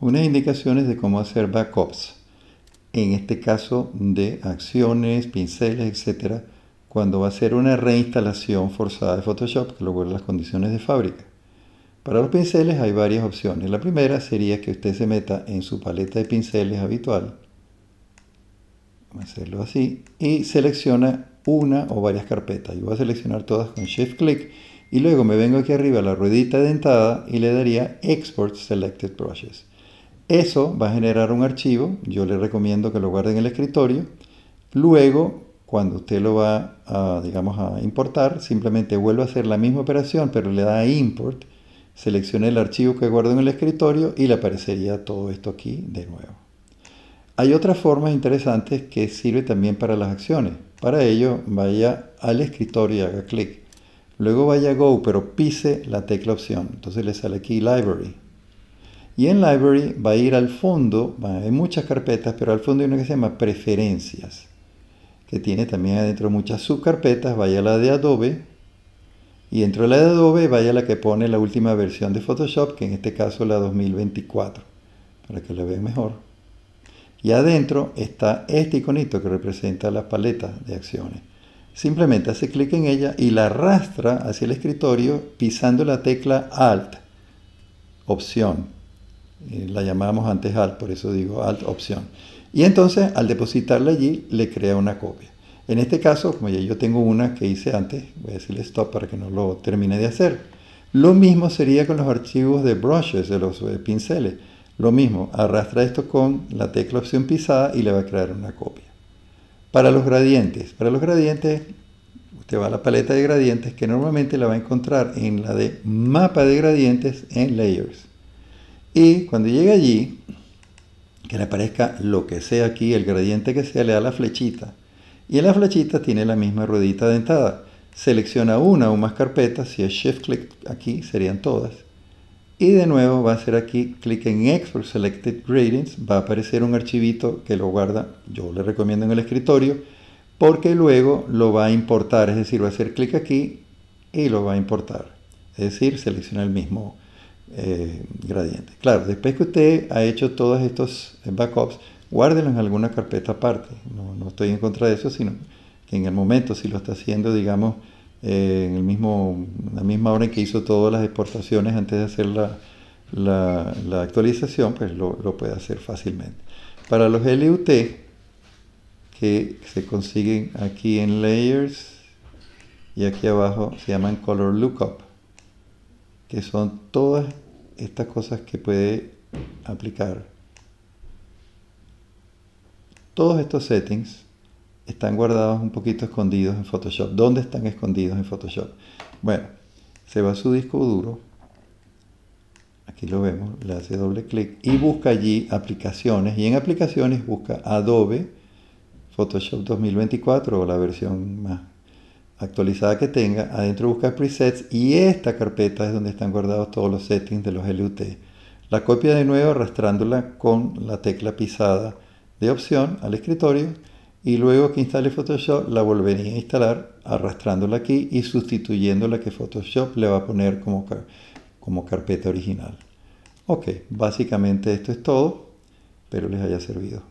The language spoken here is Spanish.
unas indicaciones de cómo hacer backups, en este caso de acciones, pinceles, etcétera, cuando va a ser una reinstalación forzada de Photoshop que lo vuelve las condiciones de fábrica. Para los pinceles hay varias opciones. La primera sería que usted se meta en su paleta de pinceles habitual. Vamos a hacerlo así. Y selecciona una o varias carpetas. Yo voy a seleccionar todas con Shift Click. Y luego me vengo aquí arriba a la ruedita dentada y le daría Export Selected Brushes. Eso va a generar un archivo, yo le recomiendo que lo guarde en el escritorio. Luego, cuando usted lo va a, digamos, a importar, simplemente vuelve a hacer la misma operación, pero le da a import, seleccione el archivo que guardo en el escritorio y le aparecería todo esto aquí de nuevo. Hay otras formas interesantes que sirve también para las acciones. Para ello, vaya al escritorio y haga clic. Luego vaya a Go, pero pise la tecla opción. Entonces le sale aquí Library. Y en Library va a ir al fondo, hay muchas carpetas, pero al fondo hay una que se llama Preferencias, que tiene también adentro muchas subcarpetas, vaya la de Adobe, y dentro de la de Adobe vaya la que pone la última versión de Photoshop, que en este caso la 2024, para que la vean mejor. Y adentro está este iconito que representa la paleta de acciones. Simplemente hace clic en ella y la arrastra hacia el escritorio pisando la tecla Alt, opción, eh, la llamábamos antes alt, por eso digo alt opción. Y entonces al depositarla allí le crea una copia. En este caso, como ya yo tengo una que hice antes, voy a decirle stop para que no lo termine de hacer. Lo mismo sería con los archivos de brushes, de los eh, pinceles. Lo mismo, arrastra esto con la tecla opción pisada y le va a crear una copia. Para los gradientes, para los gradientes, usted va a la paleta de gradientes que normalmente la va a encontrar en la de mapa de gradientes en layers. Y cuando llegue allí, que le aparezca lo que sea aquí, el gradiente que sea, le da la flechita. Y en la flechita tiene la misma ruedita dentada. Selecciona una o más carpetas, si es Shift Click aquí, serían todas. Y de nuevo va a hacer aquí clic en Export Selected Gradients, va a aparecer un archivito que lo guarda, yo le recomiendo en el escritorio, porque luego lo va a importar, es decir, va a hacer clic aquí y lo va a importar. Es decir, selecciona el mismo eh, gradiente. Claro, después que usted ha hecho todos estos backups, guarden en alguna carpeta aparte. No, estoy en contra de eso, sino que en el momento, si lo está haciendo, digamos, eh, en el mismo, la misma hora en que hizo todas las exportaciones antes de hacer la, actualización, pues lo, lo, puede hacer fácilmente. Para los LUT, que se consiguen aquí en Layers y aquí abajo se llaman Color Lookup que son todas estas cosas que puede aplicar. Todos estos settings están guardados un poquito escondidos en Photoshop. ¿Dónde están escondidos en Photoshop? Bueno, se va a su disco duro, aquí lo vemos, le hace doble clic y busca allí aplicaciones y en aplicaciones busca Adobe Photoshop 2024 o la versión más actualizada que tenga, adentro buscar presets y esta carpeta es donde están guardados todos los settings de los LUT. La copia de nuevo arrastrándola con la tecla pisada de opción al escritorio y luego que instale Photoshop la volvería a instalar arrastrándola aquí y sustituyendo la que Photoshop le va a poner como, como carpeta original. Ok, básicamente esto es todo, espero les haya servido.